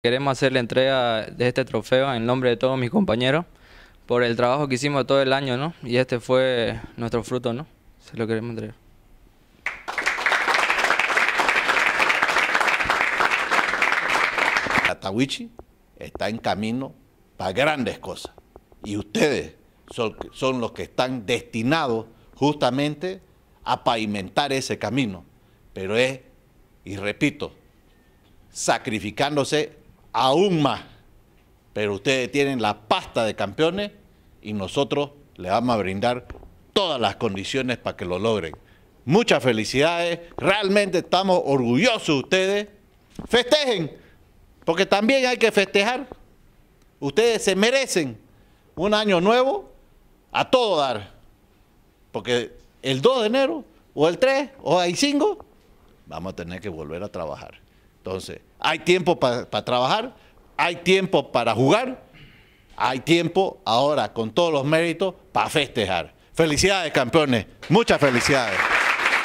Queremos hacer la entrega de este trofeo en nombre de todos mis compañeros por el trabajo que hicimos todo el año, ¿no? Y este fue nuestro fruto, ¿no? Se lo queremos entregar. Tawichi está en camino para grandes cosas. Y ustedes son, son los que están destinados justamente a pavimentar ese camino. Pero es, y repito, sacrificándose aún más. Pero ustedes tienen la pasta de campeones y nosotros le vamos a brindar todas las condiciones para que lo logren. Muchas felicidades, realmente estamos orgullosos de ustedes. Festejen, porque también hay que festejar. Ustedes se merecen un año nuevo a todo dar. Porque el 2 de enero, o el 3, o el 5, vamos a tener que volver a trabajar. Entonces, hay tiempo para trabajar, hay tiempo para jugar, hay tiempo ahora con todos los méritos para festejar. Felicidades, campeones. Muchas felicidades.